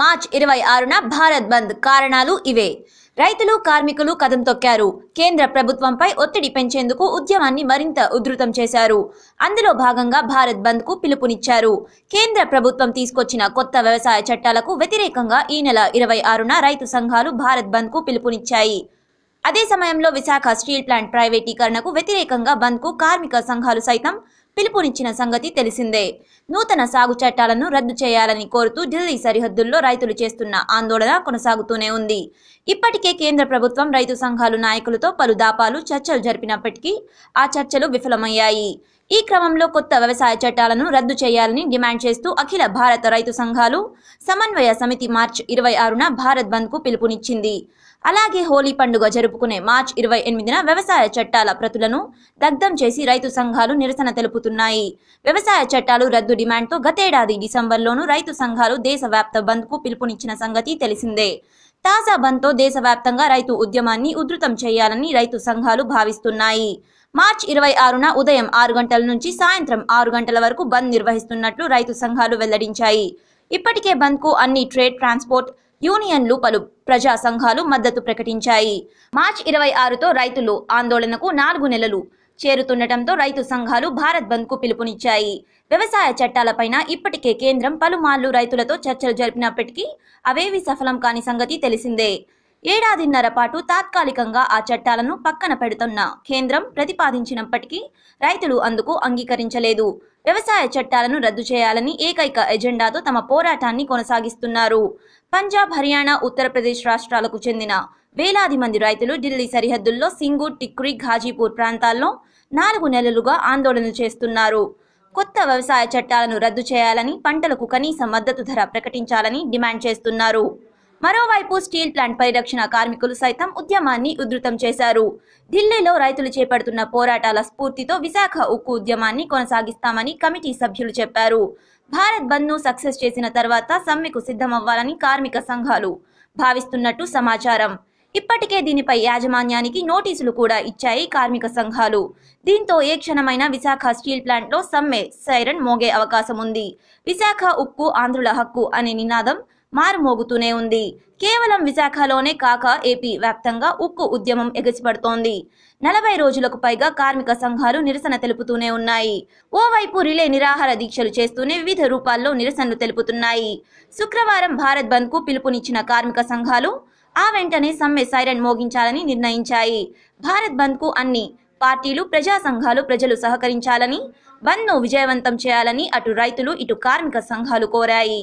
March ఇరవై ఆరున భారత్ బంద్ కారణాలు ఇవే రైతులు కార్మికులు కదం తొక్కారు కేంద్ర ప్రభుత్వంపై ఒత్తిడి పెంచేందుకు ఉద్యమాన్ని మరింత ఉధృతం చేశారు అందులో భాగంగా భారత్ బంద్ కు పిలుపునిచ్చారు కేంద్ర ప్రభుత్వం తీసుకొచ్చిన కొత్త వ్యవసాయ చట్టాలకు వ్యతిరేకంగా ఈ నెల ఇరవై ఆరున రైతు సంఘాలు భారత్ బంద్ కు పిలుపునిచ్చాయి అదే సమయంలో విశాఖ స్టీల్ ప్లాంట్ ప్రైవేటీకరణకు వ్యతిరేకంగా బంద్ కు కార్మిక సంఘాలు సైతం పిలుపునిచ్చిన సంగతి తెలిసిందే నూతన సాగు చట్టాలను రద్దు చేయాలని కోరుతూ ఢిల్లీ సరిహద్దుల్లో రైతులు చేస్తున్న ఆందోళన కొనసాగుతూనే ఉంది ఇప్పటికే కేంద్ర ప్రభుత్వం రైతు సంఘాలు నాయకులతో పలు దాపాలు చర్చలు జరిపినప్పటికీ ఆ చర్చలు విఫలమయ్యాయి ఈ క్రమంలో కొత్త వ్యవసాయ చట్టాలను రద్దు చేయాలని డిమాండ్ చేస్తూ అఖిల భారత రైతు సంఘాలు సమన్వయ సమితి మార్చి ఇరవై ఆరున భారత్ బంద్కు పిలుపునిచ్చింది అలాగే హోలీ పండుగ జరుపుకునే మార్చి ఇరవై ఎనిమిదిన వ్యవసాయ చట్టాల ప్రతులను దగ్ధం చేసి రైతు సంఘాలు నిరసన తెలుపుతున్నాయి వ్యవసాయ చట్టాలు రద్దు డిమాండ్తో గతేడాది డిసెంబర్లోనూ రైతు సంఘాలు దేశవ్యాప్త బంద్కు పిలుపునిచ్చిన సంగతి తెలిసిందే తాజా బంద్తో దేశవ్యాప్తంగా రైతు ఉద్యమాన్ని ఉధృతం చేయాలని రైతు సంఘాలు భావిస్తున్నాయి మార్చి ఇరవై ఆరున ఉదయం ఆరు గంటల నుంచి సాయంత్రం ఆరు గంటల వరకు బంద్ నిర్వహిస్తున్నట్లు రైతు సంఘాలు వెల్లడించాయి ఇప్పటికే బంద్కు అన్ని ట్రేడ్ ట్రాన్స్పోర్ట్ యూనియన్లు పలు ప్రజా సంఘాలు మద్దతు ప్రకటించాయి మార్చి ఇరవై ఆరుతో రైతులు ఆందోళనకు నాలుగు నెలలు చేరుతుండటంతో రైతు సంఘాలు భారత్ బంద్ కు పిలుపునిచ్చాయి వ్యవసాయ చట్టాలపైన ఇప్పటికే కేంద్రం పలుమార్లు రైతులతో చర్చలు జరిపినప్పటికీ అవేవి సఫలం కాని సంగతి తెలిసిందే ఏడాదిన్నర పాటు తాత్కాలికంగా ఆ చట్టాలను పక్కన పెడుతున్న కేంద్రం ప్రతిపాదించినప్పటికీ రైతులు అందుకు అంగీకరించలేదు వ్యవసాయ చట్టాలను రద్దు చేయాలని ఏకైక ఎజెండాతో తమ పోరాటాన్ని కొనసాగిస్తున్నారు పంజాబ్ హర్యానా ఉత్తరప్రదేశ్ రాష్ట్రాలకు చెందిన వేలాది మంది రైతులు ఢిల్లీ సరిహద్దుల్లో సింగూర్ టిక్రి ఘాజీపూర్ ప్రాంతాల్లో నాలుగు నెలలుగా ఆందోళనలు చేస్తున్నారు కొత్త వ్యవసాయ చట్టాలను రద్దు చేయాలని పంటలకు కనీస మద్దతు ధర ప్రకటించాలని డిమాండ్ చేస్తున్నారు మరోవైపు స్టీల్ ప్లాంట్ పరిరక్షణ కార్మికులు సైతం ఉద్యమాన్ని ఉధృతం చేశారు ఢిల్లీలో రైతులు చేపడుతున్న పోరాటాల స్ఫూర్తితో విశాఖ ఉక్కు ఉద్యమాన్ని కొనసాగిస్తామని కమిటీ సభ్యులు చెప్పారు భారత్ బంద్ను సక్సెస్ చేసిన తర్వాత సమ్మెకు సిద్ధమవ్వాలని కార్మిక సంఘాలు భావిస్తున్నట్టు సమాచారం ఇప్పటికే దీనిపై యాజమాన్యానికి నోటీసులు కూడా ఇచ్చాయి కార్మిక సంఘాలు దీంతో ఏ క్షణమైన విశాఖ స్టీల్ ప్లాంట్లో సమ్మె సైరన్ మోగే అవకాశం ఉంది విశాఖ ఉక్కు ఆంధ్రుల హక్కు అనే నినాదం మారుమోగుతూనే ఉంది కేవలం విశాఖలోనే కాక ఏపీ వ్యాప్తంగా ఉక్కు ఉద్యమం ఎగిసిపడుతోంది నలభై రోజులకు పైగా కార్మిక సంఘాలు నిరసన తెలుపుతూనే ఉన్నాయి ఓవైపు రిలే నిరాహార దీక్షలు చేస్తూనే వివిధ రూపాల్లో నిరసనలు తెలుపుతున్నాయి శుక్రవారం భారత్ బంద్కు పిలుపునిచ్చిన కార్మిక సంఘాలు ఆ వెంటనే సమ్మె సైరన్ మోగించాలని నిర్ణయించాయి భారత్ బంద్కు అన్ని పార్టీలు ప్రజా సంఘాలు ప్రజలు సహకరించాలని బంద్ను విజయవంతం చేయాలని అటు రైతులు ఇటు కార్మిక సంఘాలు కోరాయి